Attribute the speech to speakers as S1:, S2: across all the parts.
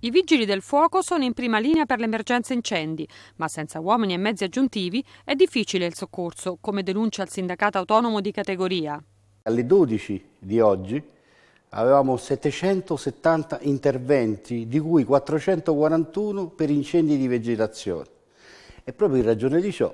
S1: I vigili del fuoco sono in prima linea per l'emergenza incendi, ma senza uomini e mezzi aggiuntivi è difficile il soccorso, come denuncia il sindacato autonomo di categoria.
S2: Alle 12 di oggi avevamo 770 interventi, di cui 441 per incendi di vegetazione. E proprio in ragione di ciò,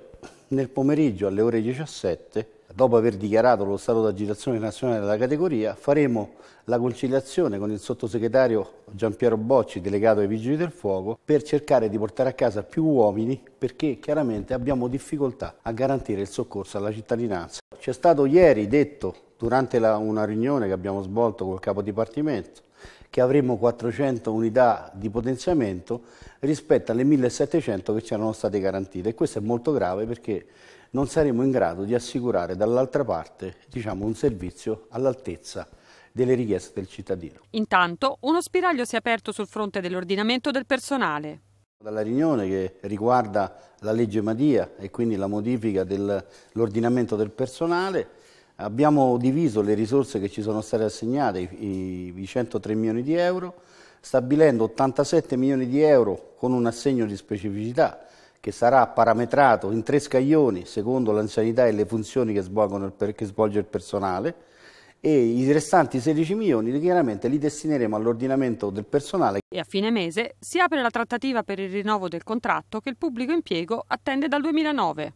S2: nel pomeriggio alle ore 17, dopo aver dichiarato lo stato d'agitazione nazionale della categoria, faremo la conciliazione con il sottosegretario Giampiero Bocci, delegato ai Vigili del Fuoco, per cercare di portare a casa più uomini perché chiaramente abbiamo difficoltà a garantire il soccorso alla cittadinanza. C'è stato ieri detto durante la, una riunione che abbiamo svolto col capo dipartimento che avremmo 400 unità di potenziamento rispetto alle 1700 che ci erano state garantite e questo è molto grave perché non saremo in grado di assicurare dall'altra parte diciamo, un servizio all'altezza delle richieste del cittadino.
S1: Intanto uno spiraglio si è aperto sul fronte dell'ordinamento del personale.
S2: Dalla riunione che riguarda la legge Madia e quindi la modifica dell'ordinamento del personale Abbiamo diviso le risorse che ci sono state assegnate, i, 103 milioni di euro, stabilendo 87 milioni di euro con un assegno di specificità che sarà parametrato in tre scaglioni secondo l'anzianità e le funzioni che, il, che, svolge il personale e i restanti 16 milioni chiaramente li destineremo all'ordinamento del personale.
S1: E a fine mese si apre la trattativa per il rinnovo del contratto che il pubblico impiego attende dal 2009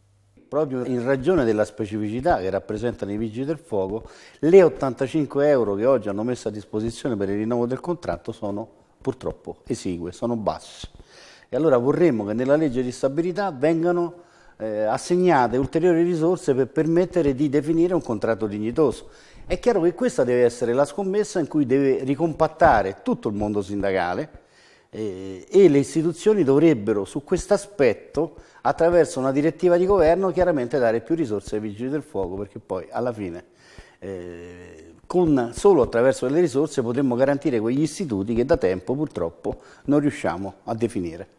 S2: proprio in ragione della specificità che rappresentano i vigili del fuoco, le 85 euro che oggi hanno messo a disposizione per il rinnovo del contratto sono purtroppo esigue, sono basse. E allora vorremmo che nella legge di stabilità vengano eh, assegnate ulteriori risorse per permettere di definire un contratto dignitoso. È chiaro che questa deve essere la scommessa in cui deve ricompattare tutto il mondo sindacale, eh, e le istituzioni dovrebbero su questo aspetto, attraverso una direttiva di governo, chiaramente dare più risorse ai vigili del fuoco, perché poi alla fine eh, con, solo attraverso le risorse potremmo garantire quegli istituti che da tempo purtroppo non riusciamo a definire.